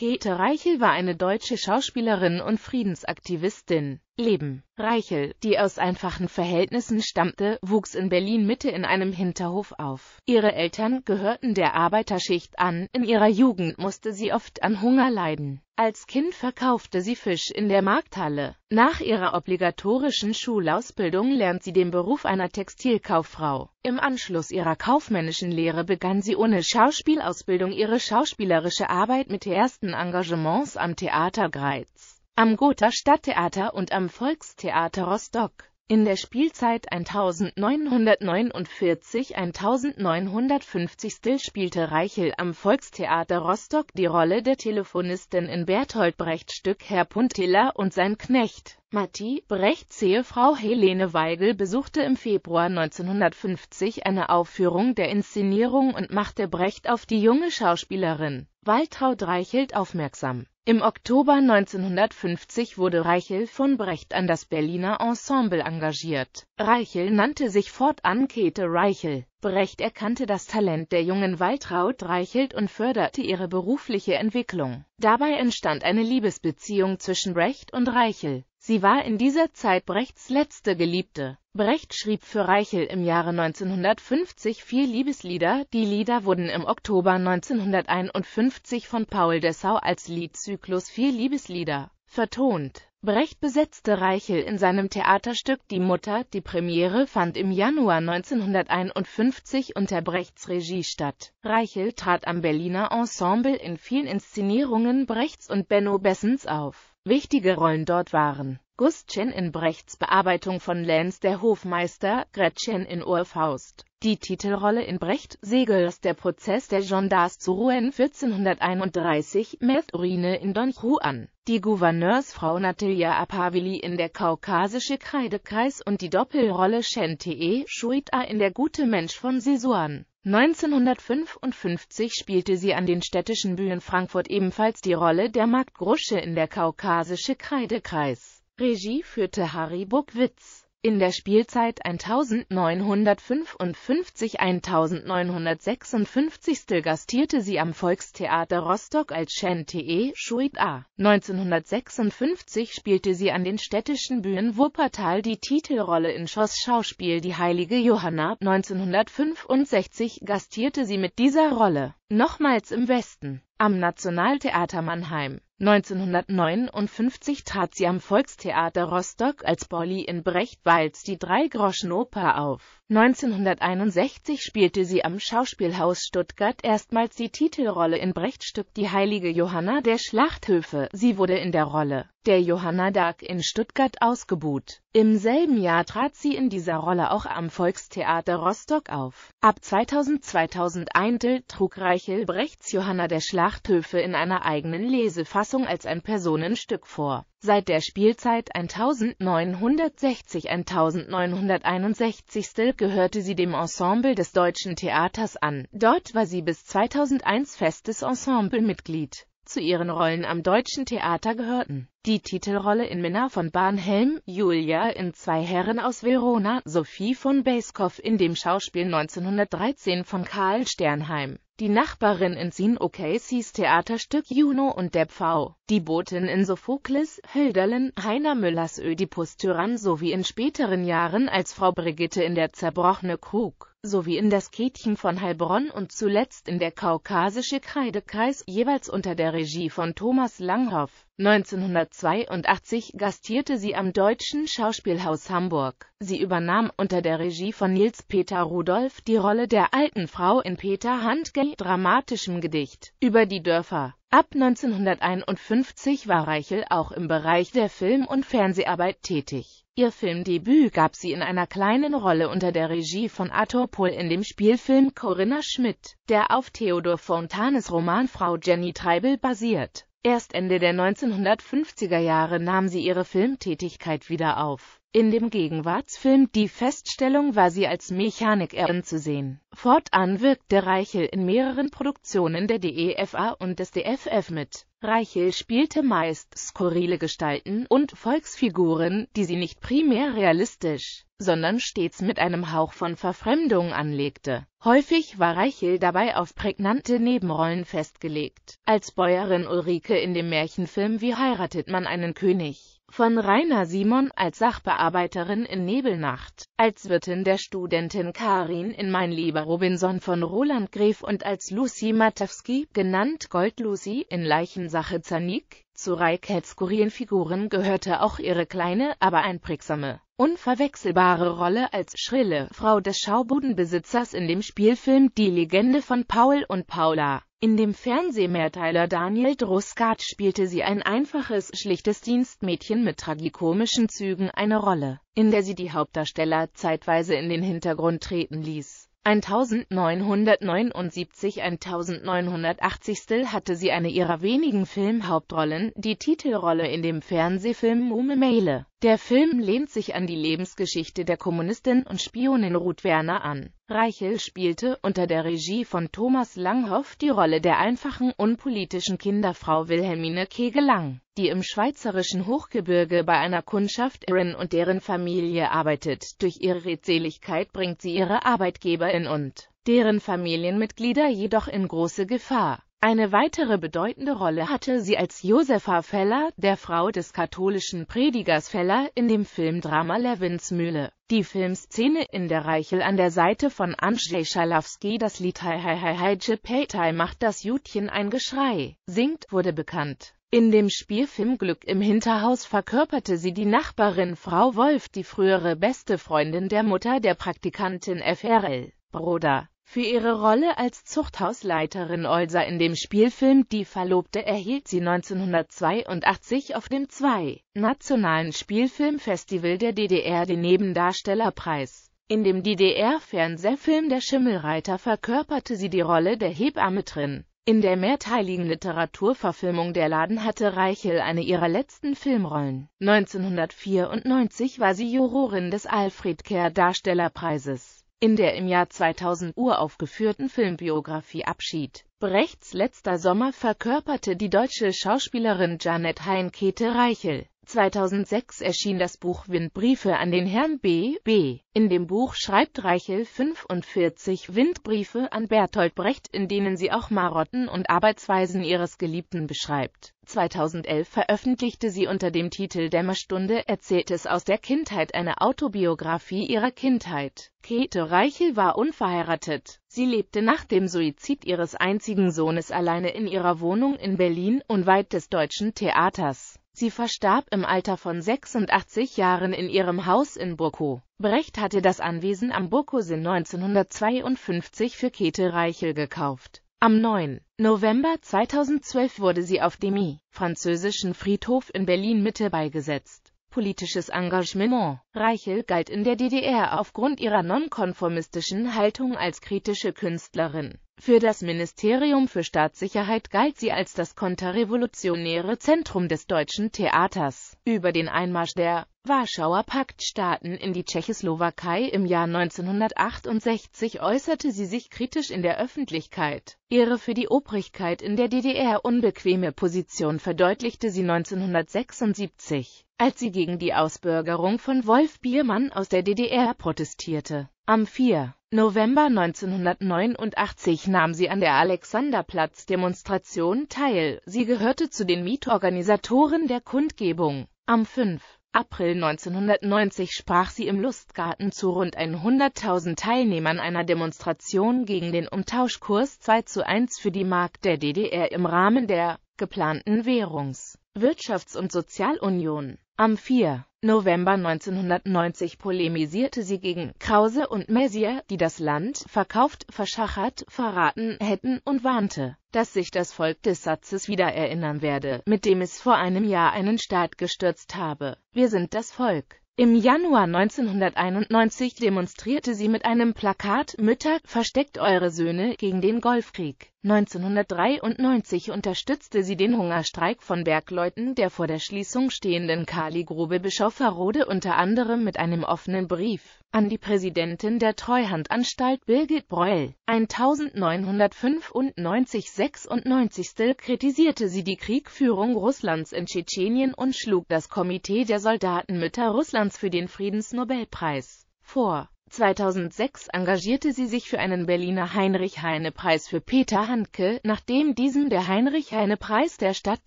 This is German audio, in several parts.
Käthe Reichel war eine deutsche Schauspielerin und Friedensaktivistin. Leben. Reichel, die aus einfachen Verhältnissen stammte, wuchs in Berlin-Mitte in einem Hinterhof auf. Ihre Eltern gehörten der Arbeiterschicht an, in ihrer Jugend musste sie oft an Hunger leiden. Als Kind verkaufte sie Fisch in der Markthalle. Nach ihrer obligatorischen Schulausbildung lernt sie den Beruf einer Textilkauffrau. Im Anschluss ihrer kaufmännischen Lehre begann sie ohne Schauspielausbildung ihre schauspielerische Arbeit mit ersten Engagements am Theater Greiz am Gotha Stadttheater und am Volkstheater Rostock. In der Spielzeit 1949-1950 spielte Reichel am Volkstheater Rostock die Rolle der Telefonistin in Berthold Brechts Stück Herr Puntilla und sein Knecht. Matti Brechts Ehefrau Helene Weigel besuchte im Februar 1950 eine Aufführung der Inszenierung und machte Brecht auf die junge Schauspielerin Waltraud Reichelt aufmerksam. Im Oktober 1950 wurde Reichel von Brecht an das Berliner Ensemble engagiert. Reichel nannte sich fortan Käthe Reichel. Brecht erkannte das Talent der jungen Waltraud Reichelt und förderte ihre berufliche Entwicklung. Dabei entstand eine Liebesbeziehung zwischen Brecht und Reichel. Sie war in dieser Zeit Brechts letzte Geliebte Brecht schrieb für Reichel im Jahre 1950 vier Liebeslieder, die Lieder wurden im Oktober 1951 von Paul Dessau als Liedzyklus Vier Liebeslieder vertont. Brecht besetzte Reichel in seinem Theaterstück Die Mutter, die Premiere fand im Januar 1951 unter Brechts Regie statt. Reichel trat am Berliner Ensemble in vielen Inszenierungen Brechts und Benno Bessens auf. Wichtige Rollen dort waren Gustchen in Brechts Bearbeitung von Lenz der Hofmeister, Gretchen in Urfaust. Die Titelrolle in Brecht Segels Der Prozess der Jeanne zu Rouen 1431 Meth Urine in Don Juan. Die Gouverneursfrau Natalia Apavili in Der kaukasische Kreidekreis und die Doppelrolle Shen Te, Shuita in Der gute Mensch von Sisuan. 1955 spielte sie an den städtischen Bühnen Frankfurt ebenfalls die Rolle der Magd Grusche in Der kaukasische Kreidekreis. Regie führte Harry Buckwitz. In der Spielzeit 1955-1956 gastierte sie am Volkstheater Rostock als Chante Schuit A. 1956 spielte sie an den städtischen Bühnen Wuppertal die Titelrolle in Schoss Schauspiel Die Heilige Johanna. 1965 gastierte sie mit dieser Rolle nochmals im Westen am Nationaltheater Mannheim. 1959 trat sie am Volkstheater Rostock als Bolli in Brechtwalds Die Drei-Groschen-Oper auf. 1961 spielte sie am Schauspielhaus Stuttgart erstmals die Titelrolle in Brechtstück Die heilige Johanna der Schlachthöfe. Sie wurde in der Rolle der Johanna d'Arc in Stuttgart ausgebuht. Im selben Jahr trat sie in dieser Rolle auch am Volkstheater Rostock auf. Ab 2000-2001 trug Reichel Brechts Johanna der Schlachthöfe in einer eigenen Lesefassung Fassung als ein Personenstück vor. Seit der Spielzeit 1960-1961 gehörte sie dem Ensemble des Deutschen Theaters an. Dort war sie bis 2001 festes Ensemblemitglied. Zu ihren Rollen am Deutschen Theater gehörten die Titelrolle in Minna von Barnhelm, Julia in Zwei Herren aus Verona, Sophie von Beiskow in dem Schauspiel 1913 von Karl Sternheim die Nachbarin in Sean O'Caseys Theaterstück Juno und der Pfau, die Botin in Sophokles, Hölderlin, Heiner Müllers Ödipus Tyrann sowie in späteren Jahren als Frau Brigitte in der zerbrochene Krug sowie in das Kätchen von Heilbronn und zuletzt in der Kaukasische Kreidekreis, jeweils unter der Regie von Thomas Langhoff. 1982 gastierte sie am Deutschen Schauspielhaus Hamburg. Sie übernahm unter der Regie von Nils-Peter Rudolph die Rolle der alten Frau in Peter Handke dramatischem Gedicht über die Dörfer. Ab 1951 war Reichel auch im Bereich der Film- und Fernseharbeit tätig. Ihr Filmdebüt gab sie in einer kleinen Rolle unter der Regie von Arthur Pohl in dem Spielfilm Corinna Schmidt, der auf Theodor Fontanes Romanfrau Jenny Treibel basiert. Erst Ende der 1950er Jahre nahm sie ihre Filmtätigkeit wieder auf. In dem Gegenwartsfilm Die Feststellung war sie als Mechanikerin zu sehen. Fortan wirkte Reichel in mehreren Produktionen der DEFA und des DFF mit. Reichel spielte meist skurrile Gestalten und Volksfiguren, die sie nicht primär realistisch, sondern stets mit einem Hauch von Verfremdung anlegte. Häufig war Reichel dabei auf prägnante Nebenrollen festgelegt, als Bäuerin Ulrike in dem Märchenfilm Wie heiratet man einen König? von Rainer Simon als Sachbearbeiterin in Nebelnacht, als Wirtin der Studentin Karin in Mein lieber Robinson von Roland Gref und als Lucy Matewski, genannt Gold Lucy, in Leichensache Zanik. Zu Reikets Figuren gehörte auch ihre kleine, aber einprägsame, unverwechselbare Rolle als schrille Frau des Schaubudenbesitzers in dem Spielfilm Die Legende von Paul und Paula. In dem Fernsehmehrteiler Daniel Droskat spielte sie ein einfaches, schlichtes Dienstmädchen mit tragikomischen Zügen eine Rolle, in der sie die Hauptdarsteller zeitweise in den Hintergrund treten ließ. 1979-1980 hatte sie eine ihrer wenigen Filmhauptrollen, die Titelrolle in dem Fernsehfilm Mume Meile der Film lehnt sich an die Lebensgeschichte der Kommunistin und Spionin Ruth Werner an. Reichel spielte unter der Regie von Thomas Langhoff die Rolle der einfachen, unpolitischen Kinderfrau Wilhelmine Kegelang, die im schweizerischen Hochgebirge bei einer Kundschaft Erin und deren Familie arbeitet. Durch ihre Redseligkeit bringt sie ihre Arbeitgeberin und deren Familienmitglieder jedoch in große Gefahr. Eine weitere bedeutende Rolle hatte sie als Josefa Feller, der Frau des katholischen Predigers Feller, in dem Filmdrama Levensmühle. Die Filmszene in der Reichel an der Seite von Andrzej Schalowski das Lied Hi Hi Hi Hi Chipeitai macht das Jutchen ein Geschrei, singt, wurde bekannt. In dem Spielfilm Glück im Hinterhaus verkörperte sie die Nachbarin Frau Wolf, die frühere beste Freundin der Mutter der Praktikantin FRL. Broder. Für ihre Rolle als Zuchthausleiterin Olsa in dem Spielfilm Die Verlobte erhielt sie 1982 auf dem 2. Nationalen Spielfilmfestival der DDR den Nebendarstellerpreis. In dem DDR-Fernsehfilm Der Schimmelreiter verkörperte sie die Rolle der Hebamme drin. In der mehrteiligen Literaturverfilmung Der Laden hatte Reichel eine ihrer letzten Filmrollen. 1994 war sie Jurorin des Alfred Kerr Darstellerpreises in der im Jahr 2000 uraufgeführten Filmbiografie Abschied. Brechts letzter Sommer verkörperte die deutsche Schauspielerin Janet Heinkete Reichel 2006 erschien das Buch Windbriefe an den Herrn B. B. In dem Buch schreibt Reichel 45 Windbriefe an Bertolt Brecht, in denen sie auch Marotten und Arbeitsweisen ihres Geliebten beschreibt. 2011 veröffentlichte sie unter dem Titel Dämmerstunde erzählt es aus der Kindheit eine Autobiografie ihrer Kindheit. Käthe Reichel war unverheiratet. Sie lebte nach dem Suizid ihres einzigen Sohnes alleine in ihrer Wohnung in Berlin, und weit des Deutschen Theaters. Sie verstarb im Alter von 86 Jahren in ihrem Haus in Burko. Brecht hatte das Anwesen am Burkowsinn 1952 für Käthe Reichel gekauft. Am 9. November 2012 wurde sie auf dem französischen Friedhof in Berlin-Mitte beigesetzt politisches Engagement. Reichel galt in der DDR aufgrund ihrer nonkonformistischen Haltung als kritische Künstlerin. Für das Ministerium für Staatssicherheit galt sie als das konterrevolutionäre Zentrum des deutschen Theaters über den Einmarsch der Warschauer Paktstaaten in die Tschechoslowakei im Jahr 1968 äußerte sie sich kritisch in der Öffentlichkeit. Ihre für die Obrigkeit in der DDR unbequeme Position verdeutlichte sie 1976, als sie gegen die Ausbürgerung von Wolf Biermann aus der DDR protestierte. Am 4. November 1989 nahm sie an der Alexanderplatz-Demonstration teil. Sie gehörte zu den Mietorganisatoren der Kundgebung. Am 5. April 1990 sprach sie im Lustgarten zu rund 100.000 Teilnehmern einer Demonstration gegen den Umtauschkurs 2 zu 1 für die Mark der DDR im Rahmen der geplanten Währungs-, Wirtschafts- und Sozialunion am 4. November 1990 polemisierte sie gegen Krause und Messier, die das Land verkauft, verschachert, verraten hätten und warnte, dass sich das Volk des Satzes wieder erinnern werde, mit dem es vor einem Jahr einen Staat gestürzt habe. Wir sind das Volk. Im Januar 1991 demonstrierte sie mit einem Plakat Mütter, versteckt eure Söhne gegen den Golfkrieg. 1993 unterstützte sie den Hungerstreik von Bergleuten der vor der Schließung stehenden Kaligrube Bischofferode unter anderem mit einem offenen Brief an die Präsidentin der Treuhandanstalt Birgit Breuel. 1995 96 kritisierte sie die Kriegführung Russlands in Tschetschenien und schlug das Komitee der Soldatenmütter Russlands für den Friedensnobelpreis vor 2006 engagierte sie sich für einen Berliner Heinrich-Heine-Preis für Peter Handke, nachdem diesem der Heinrich-Heine-Preis der Stadt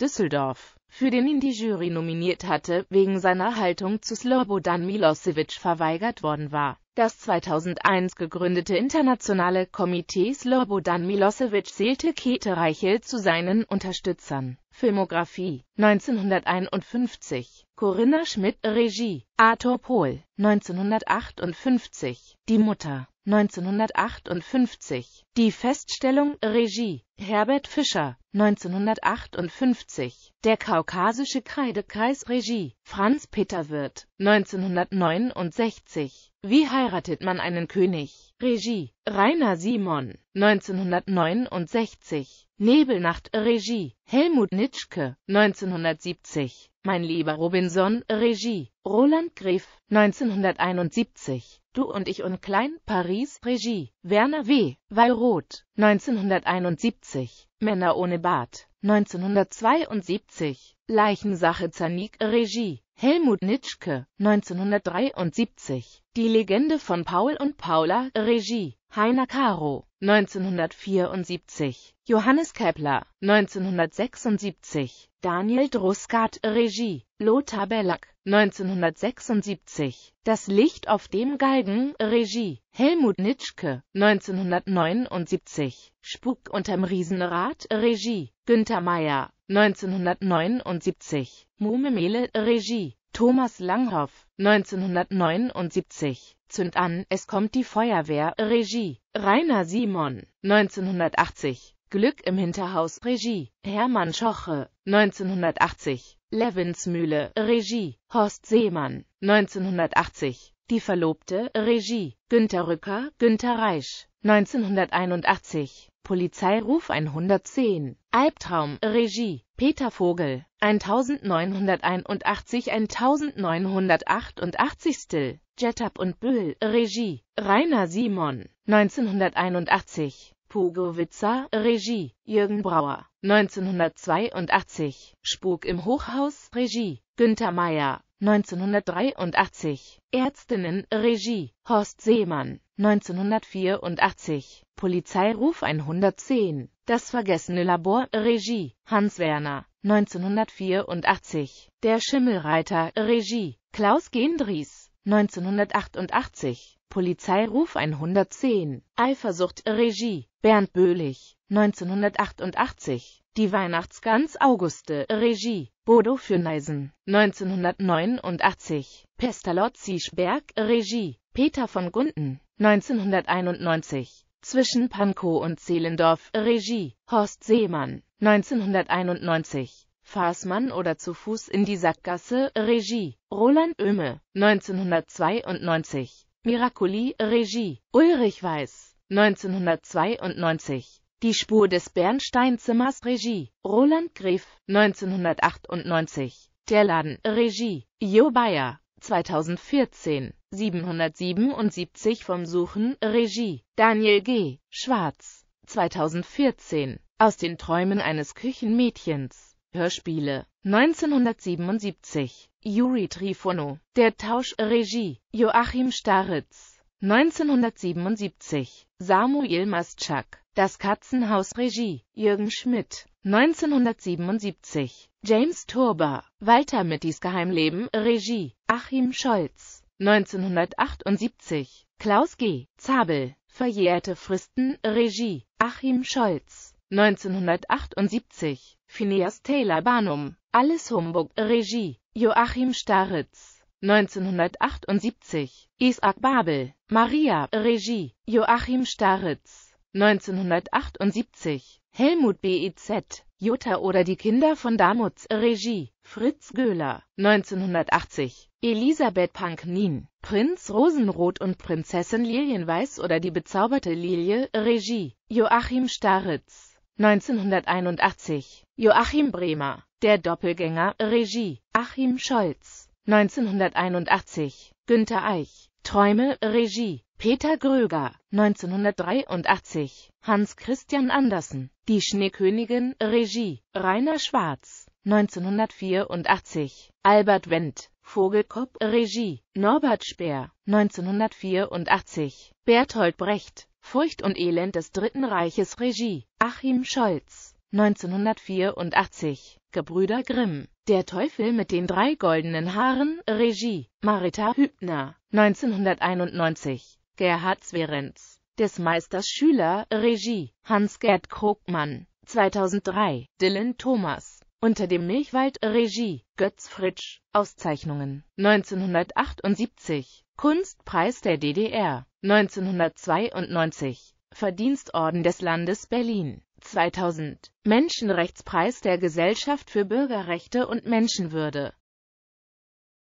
Düsseldorf für den in die Jury nominiert hatte, wegen seiner Haltung zu Slobodan Milosevic verweigert worden war. Das 2001 gegründete internationale Komitee Slobodan Milosevic zählte Käthe Reichel zu seinen Unterstützern. Filmografie 1951 Corinna Schmidt, Regie, Arthur Pohl, 1958, Die Mutter, 1958, Die Feststellung, Regie, Herbert Fischer, 1958, Der kaukasische Kreidekreis, Regie, Franz Peter Wirth, 1969, Wie heiratet man einen König, Regie, Rainer Simon, 1969, Nebelnacht, Regie, Helmut Nitschke, 1970, mein lieber Robinson, Regie, Roland Greff, 1971. Du und ich und Klein, Paris, Regie, Werner W., Wallroth, 1971. Männer ohne Bart, 1972. Leichensache Zanik, Regie, Helmut Nitschke, 1973. Die Legende von Paul und Paula, Regie, Heiner Caro, 1974. Johannes Kepler, 1976. Daniel Druskat, Regie, Lothar Bellack, 1976. Das Licht auf dem Galgen, Regie, Helmut Nitschke, 1979. Spuk unterm Riesenrad, Regie, Günter Meyer, 1979, Mumemele, Regie, Thomas Langhoff, 1979, Zünd an, es kommt die Feuerwehr, Regie, Rainer Simon, 1980, Glück im Hinterhaus, Regie, Hermann Schoche, 1980, Levensmühle, Regie, Horst Seemann, 1980, Die Verlobte, Regie, Günter Rücker, Günter Reisch, 1981 Polizeiruf 110, Albtraum, Regie, Peter Vogel, 1981 1988 Still, Jetup und Bühl, Regie, Rainer Simon, 1981, Pugo Witzer, Regie, Jürgen Brauer, 1982, Spuk im Hochhaus, Regie, Günter Meyer, 1983, Ärztinnen, Regie, Horst Seemann, 1984, Polizeiruf 110, Das vergessene Labor, Regie, Hans Werner, 1984, Der Schimmelreiter, Regie, Klaus Gendries, 1988, Polizeiruf 110, Eifersucht, Regie, Bernd Böhlich, 1988, Die Weihnachtsgans Auguste, Regie, Bodo Fürneisen, 1989, Pestalozzi Sperg, Regie, Peter von Gunden, 1991, zwischen Pankow und Zehlendorf, Regie, Horst Seemann, 1991, Faßmann oder zu Fuß in die Sackgasse, Regie, Roland Oehme, 1992, Miracoli, Regie, Ulrich Weiß, 1992, die Spur des Bernsteinzimmers Regie Roland Greff 1998 Terladen Regie Jo Bayer 2014 777 vom Suchen Regie Daniel G. Schwarz 2014 Aus den Träumen eines Küchenmädchens Hörspiele 1977 Juri Trifono Der Tausch Regie Joachim Staritz 1977 Samuel Maschak das Katzenhaus Regie, Jürgen Schmidt, 1977. James Turber, Walter Mittis Geheimleben, Regie, Achim Scholz, 1978. Klaus G. Zabel, Verjährte Fristen, Regie, Achim Scholz, 1978. Phineas Taylor Barnum, Alles Humbug, Regie, Joachim Staritz, 1978. Isaac Babel, Maria, Regie, Joachim Staritz. 1978 Helmut BEZ, Jutta oder die Kinder von Damuts, Regie, Fritz Göhler, 1980 Elisabeth Panknin, Prinz Rosenrot und Prinzessin Lilienweiß oder die bezauberte Lilie, Regie, Joachim Staritz, 1981 Joachim Bremer, Der Doppelgänger, Regie, Achim Scholz, 1981 Günter Eich, Träume, Regie Peter Gröger, 1983, Hans Christian Andersen, Die Schneekönigin, Regie, Rainer Schwarz, 1984, Albert Wendt, Vogelkopf, Regie, Norbert Speer, 1984, Berthold Brecht, Furcht und Elend des Dritten Reiches, Regie, Achim Scholz, 1984, Gebrüder Grimm, Der Teufel mit den drei goldenen Haaren, Regie, Marita Hübner, 1991, Gerhard Zwerenz, des Meisters Schüler, Regie, Hans-Gerd Krogmann, 2003, Dylan Thomas, unter dem Milchwald, Regie, Götz Fritsch, Auszeichnungen, 1978, Kunstpreis der DDR, 1992, Verdienstorden des Landes Berlin, 2000, Menschenrechtspreis der Gesellschaft für Bürgerrechte und Menschenwürde,